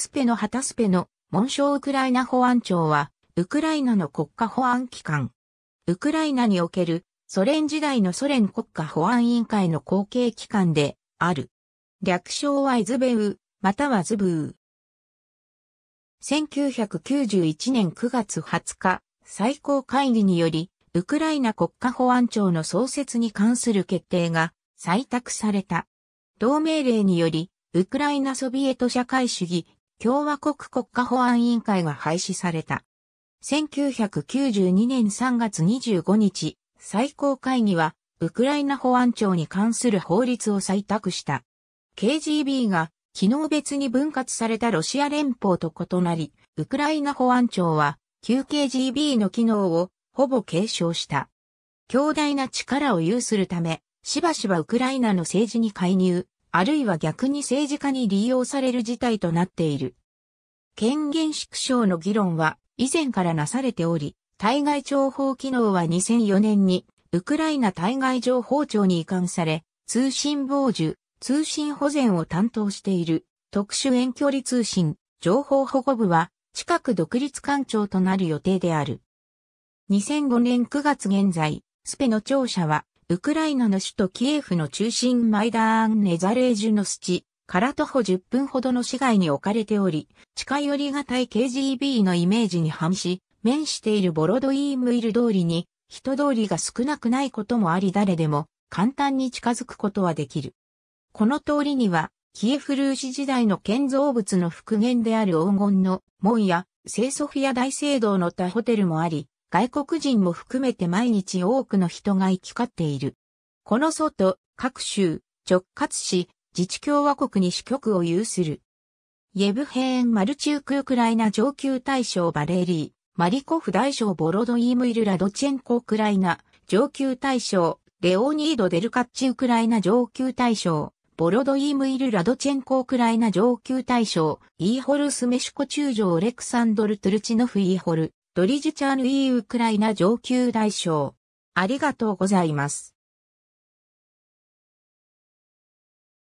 スペのハタスペの紋章ウクライナ保安庁は、ウクライナの国家保安機関。ウクライナにおけるソ連時代のソ連国家保安委員会の後継機関である。略称はイズベウ、またはズブー。1991年9月20日、最高会議により、ウクライナ国家保安庁の創設に関する決定が採択された。同命令により、ウクライナソビエト社会主義共和国国家保安委員会が廃止された。1992年3月25日、最高会議は、ウクライナ保安庁に関する法律を採択した。KGB が、機能別に分割されたロシア連邦と異なり、ウクライナ保安庁は、旧 KGB の機能を、ほぼ継承した。強大な力を有するため、しばしばウクライナの政治に介入、あるいは逆に政治家に利用される事態となっている。権限縮小の議論は以前からなされており、対外情報機能は2004年にウクライナ対外情報庁に移管され、通信傍受、通信保全を担当している特殊遠距離通信情報保護部は近く独立官庁となる予定である。2005年9月現在、スペの庁舎はウクライナの首都キエフの中心マイダーン・ネザレージュのスチから徒歩10分ほどの市街に置かれており、近寄りがたい KGB のイメージに反し、面しているボロドイームイル通りに人通りが少なくないこともあり誰でも簡単に近づくことはできる。この通りには、キエフルーシ時代の建造物の復元である黄金の門や聖ソフィア大聖堂の他ホテルもあり、外国人も含めて毎日多くの人が行き交っている。この外、各州、直轄市、自治共和国に支局を有する。イェブヘーン・マルチューク・ウクライナ上級大将バレーリー、マリコフ大将ボロドイームイル・ラドチェンコ・ウクライナ、上級大将、レオニード・デルカッチ・ウクライナ上級大将、ボロドイムイル・ラドチェンコ・ウクライナ上級大将、ーイーホル・スメシュコ中将オレクサンドル・トゥルチノフ・イーホル、ドリジチャーヌイーウクライナ上級大将。ありがとうございます。